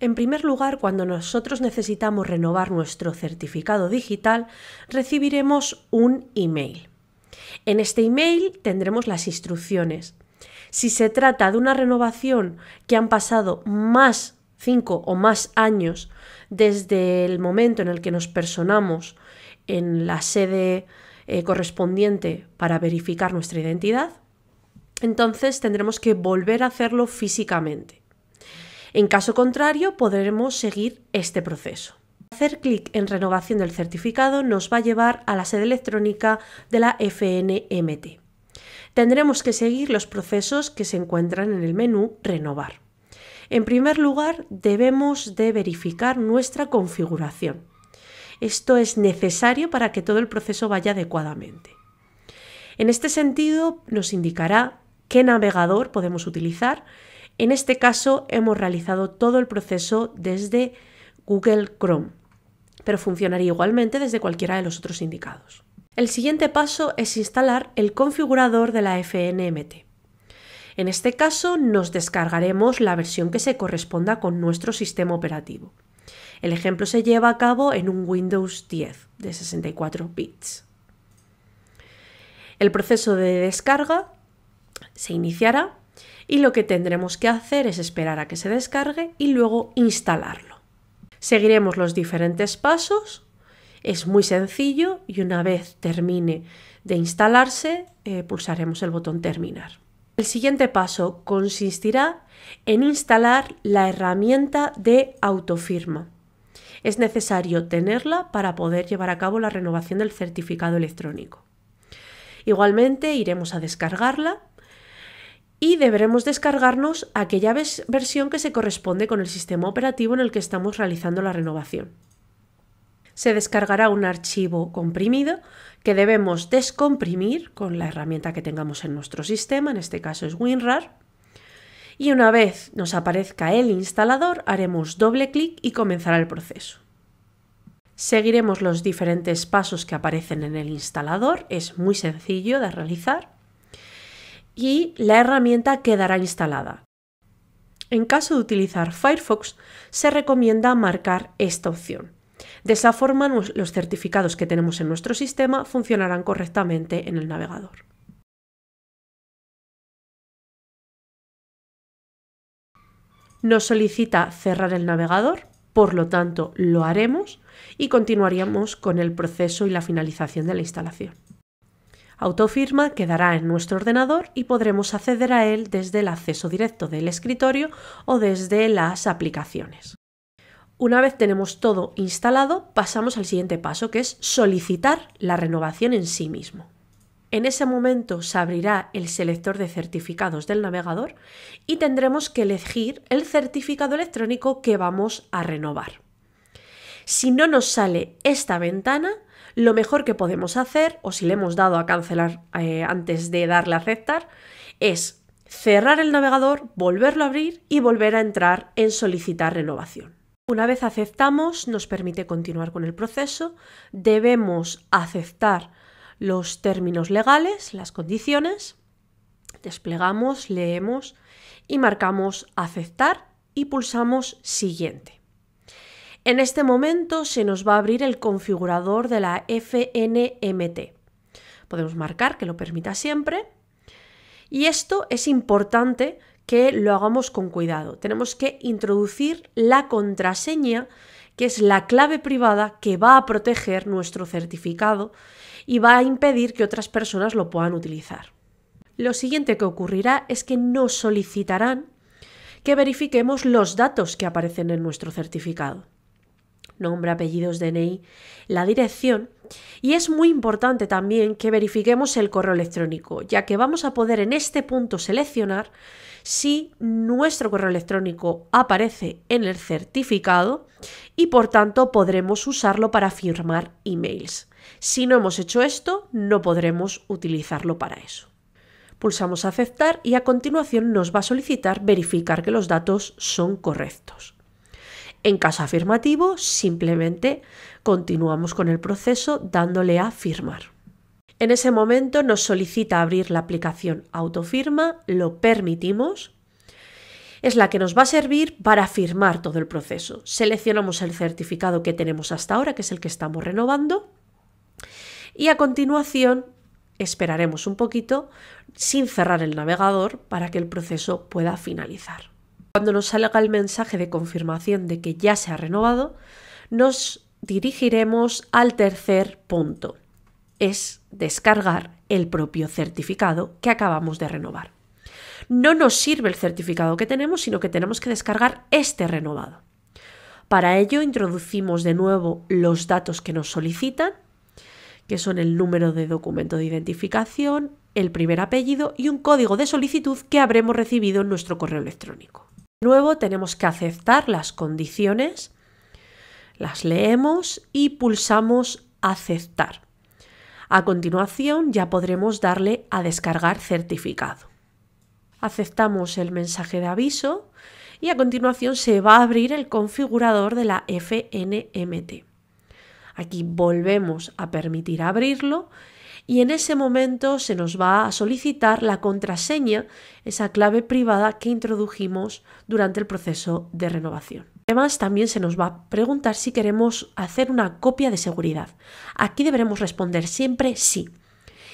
En primer lugar, cuando nosotros necesitamos renovar nuestro certificado digital, recibiremos un email. En este email tendremos las instrucciones. Si se trata de una renovación que han pasado más cinco o más años desde el momento en el que nos personamos en la sede eh, correspondiente para verificar nuestra identidad, entonces tendremos que volver a hacerlo físicamente. En caso contrario, podremos seguir este proceso. Hacer clic en renovación del certificado nos va a llevar a la sede electrónica de la FNMT. Tendremos que seguir los procesos que se encuentran en el menú Renovar. En primer lugar, debemos de verificar nuestra configuración. Esto es necesario para que todo el proceso vaya adecuadamente. En este sentido, nos indicará qué navegador podemos utilizar en este caso hemos realizado todo el proceso desde Google Chrome, pero funcionaría igualmente desde cualquiera de los otros indicados. El siguiente paso es instalar el configurador de la FNMT. En este caso nos descargaremos la versión que se corresponda con nuestro sistema operativo. El ejemplo se lleva a cabo en un Windows 10 de 64 bits. El proceso de descarga se iniciará y lo que tendremos que hacer es esperar a que se descargue y luego instalarlo. Seguiremos los diferentes pasos, es muy sencillo y una vez termine de instalarse eh, pulsaremos el botón terminar. El siguiente paso consistirá en instalar la herramienta de autofirma. Es necesario tenerla para poder llevar a cabo la renovación del certificado electrónico. Igualmente iremos a descargarla y deberemos descargarnos aquella versión que se corresponde con el sistema operativo en el que estamos realizando la renovación. Se descargará un archivo comprimido que debemos descomprimir con la herramienta que tengamos en nuestro sistema, en este caso es WinRAR, y una vez nos aparezca el instalador haremos doble clic y comenzará el proceso. Seguiremos los diferentes pasos que aparecen en el instalador, es muy sencillo de realizar y la herramienta quedará instalada. En caso de utilizar Firefox, se recomienda marcar esta opción. De esa forma, los certificados que tenemos en nuestro sistema funcionarán correctamente en el navegador. Nos solicita cerrar el navegador, por lo tanto lo haremos y continuaríamos con el proceso y la finalización de la instalación autofirma quedará en nuestro ordenador y podremos acceder a él desde el acceso directo del escritorio o desde las aplicaciones. Una vez tenemos todo instalado, pasamos al siguiente paso, que es solicitar la renovación en sí mismo. En ese momento se abrirá el selector de certificados del navegador y tendremos que elegir el certificado electrónico que vamos a renovar si no nos sale esta ventana, lo mejor que podemos hacer, o si le hemos dado a cancelar eh, antes de darle a aceptar, es cerrar el navegador, volverlo a abrir y volver a entrar en solicitar renovación. Una vez aceptamos, nos permite continuar con el proceso, debemos aceptar los términos legales, las condiciones, desplegamos, leemos y marcamos aceptar y pulsamos siguiente. En este momento se nos va a abrir el configurador de la FNMT. Podemos marcar que lo permita siempre. Y esto es importante que lo hagamos con cuidado. Tenemos que introducir la contraseña, que es la clave privada que va a proteger nuestro certificado y va a impedir que otras personas lo puedan utilizar. Lo siguiente que ocurrirá es que nos solicitarán que verifiquemos los datos que aparecen en nuestro certificado nombre, apellidos, DNI, la dirección. Y es muy importante también que verifiquemos el correo electrónico, ya que vamos a poder en este punto seleccionar si nuestro correo electrónico aparece en el certificado y por tanto podremos usarlo para firmar emails. Si no hemos hecho esto, no podremos utilizarlo para eso. Pulsamos aceptar y a continuación nos va a solicitar verificar que los datos son correctos. En caso afirmativo, simplemente continuamos con el proceso dándole a firmar. En ese momento nos solicita abrir la aplicación autofirma, lo permitimos. Es la que nos va a servir para firmar todo el proceso. Seleccionamos el certificado que tenemos hasta ahora, que es el que estamos renovando. Y a continuación esperaremos un poquito sin cerrar el navegador para que el proceso pueda finalizar. Cuando nos salga el mensaje de confirmación de que ya se ha renovado, nos dirigiremos al tercer punto. Es descargar el propio certificado que acabamos de renovar. No nos sirve el certificado que tenemos, sino que tenemos que descargar este renovado. Para ello introducimos de nuevo los datos que nos solicitan, que son el número de documento de identificación, el primer apellido y un código de solicitud que habremos recibido en nuestro correo electrónico nuevo tenemos que aceptar las condiciones, las leemos y pulsamos aceptar. A continuación ya podremos darle a descargar certificado. Aceptamos el mensaje de aviso y a continuación se va a abrir el configurador de la FNMT. Aquí volvemos a permitir abrirlo y en ese momento se nos va a solicitar la contraseña, esa clave privada que introdujimos durante el proceso de renovación. Además, también se nos va a preguntar si queremos hacer una copia de seguridad. Aquí deberemos responder siempre sí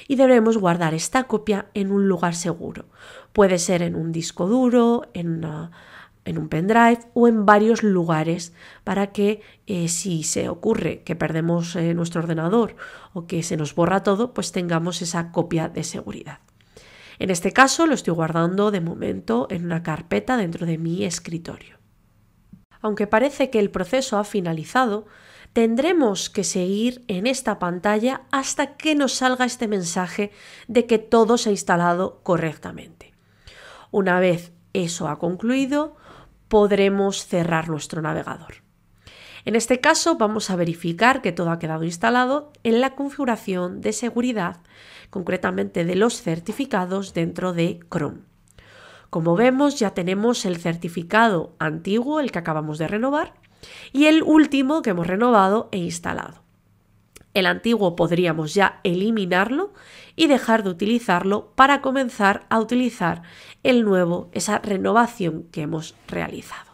y debemos guardar esta copia en un lugar seguro. Puede ser en un disco duro, en una en un pendrive o en varios lugares para que eh, si se ocurre que perdemos eh, nuestro ordenador o que se nos borra todo, pues tengamos esa copia de seguridad. En este caso lo estoy guardando de momento en una carpeta dentro de mi escritorio. Aunque parece que el proceso ha finalizado, tendremos que seguir en esta pantalla hasta que nos salga este mensaje de que todo se ha instalado correctamente. Una vez eso ha concluido, podremos cerrar nuestro navegador. En este caso vamos a verificar que todo ha quedado instalado en la configuración de seguridad, concretamente de los certificados dentro de Chrome. Como vemos ya tenemos el certificado antiguo, el que acabamos de renovar, y el último que hemos renovado e instalado. El antiguo podríamos ya eliminarlo y dejar de utilizarlo para comenzar a utilizar el nuevo, esa renovación que hemos realizado.